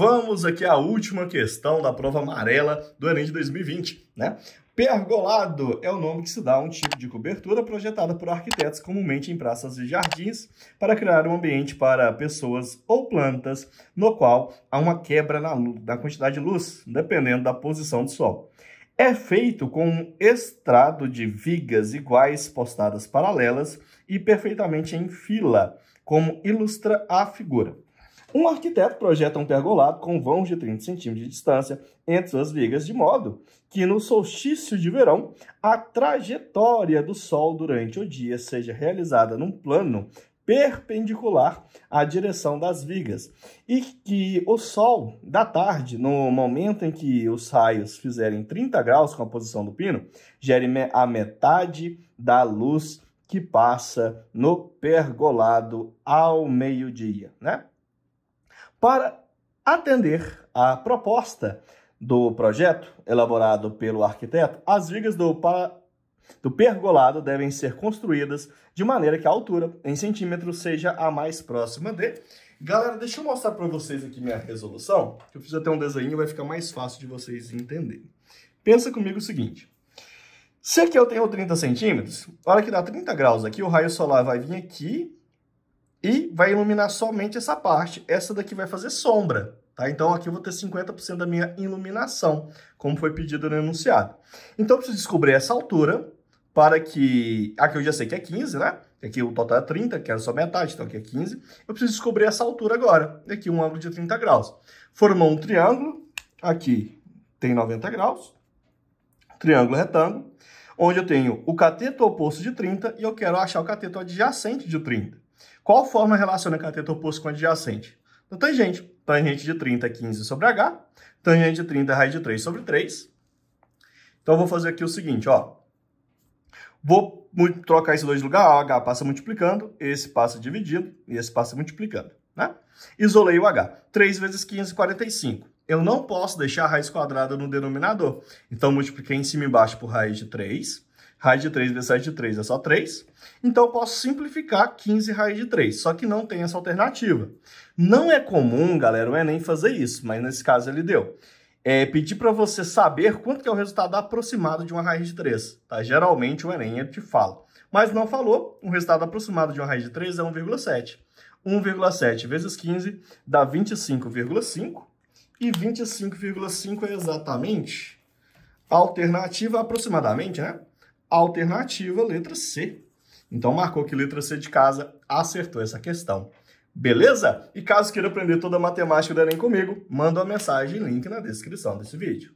vamos aqui à última questão da prova amarela do Enem de 2020, né? Pergolado é o nome que se dá a um tipo de cobertura projetada por arquitetos comumente em praças e jardins para criar um ambiente para pessoas ou plantas no qual há uma quebra na, na quantidade de luz, dependendo da posição do sol. É feito com um estrado de vigas iguais postadas paralelas e perfeitamente em fila, como ilustra a figura. Um arquiteto projeta um pergolado com vãos de 30 centímetros de distância entre suas vigas, de modo que no solstício de verão, a trajetória do Sol durante o dia seja realizada num plano perpendicular à direção das vigas e que o sol da tarde, no momento em que os raios fizerem 30 graus com a posição do pino, gere a metade da luz que passa no pergolado ao meio-dia, né? Para atender à proposta do projeto elaborado pelo arquiteto, as vigas do, do pergolado devem ser construídas de maneira que a altura em centímetros seja a mais próxima de. Galera, deixa eu mostrar para vocês aqui minha resolução, que eu fiz até um desenho, vai ficar mais fácil de vocês entenderem. Pensa comigo o seguinte, se aqui eu tenho 30 centímetros, olha hora que dá 30 graus aqui, o raio solar vai vir aqui e vai iluminar somente essa parte. Essa daqui vai fazer sombra, tá? Então aqui eu vou ter 50% da minha iluminação, como foi pedido no enunciado. Então eu preciso descobrir essa altura para que... Aqui eu já sei que é 15, né? Aqui o total é 30, que era só metade, então aqui é 15. Eu preciso descobrir essa altura agora. Aqui um ângulo de 30 graus. Formou um triângulo, aqui tem 90 graus. Triângulo retângulo, onde eu tenho o cateto oposto de 30 e eu quero achar o cateto adjacente de 30. Qual forma relaciona cateto oposto com adjacente? No então, tangente. Tangente de 30 é 15 sobre H. Tangente de 30 é raiz de 3 sobre 3. Então, eu vou fazer aqui o seguinte, ó. Vou trocar esses dois de lugar. O H passa multiplicando, esse passa dividido e esse passa multiplicando, né? Isolei o H. 3 vezes 15, 45. Eu não posso deixar a raiz quadrada no denominador. Então, multipliquei em cima e embaixo por raiz de 3 raiz de 3 vezes 7 de 3 é só 3. Então, eu posso simplificar 15 raiz de 3, só que não tem essa alternativa. Não é comum, galera, o Enem fazer isso, mas nesse caso ele deu. É pedir para você saber quanto é o resultado aproximado de uma raiz de 3. Tá? Geralmente o Enem te fala. Mas não falou, o resultado aproximado de uma raiz de 3 é 1,7. 1,7 vezes 15 dá 25,5. E 25,5 é exatamente a alternativa aproximadamente, né? Alternativa, letra C. Então marcou que letra C de casa acertou essa questão. Beleza? E caso queira aprender toda a matemática do Enem é comigo, manda uma mensagem, link na descrição desse vídeo.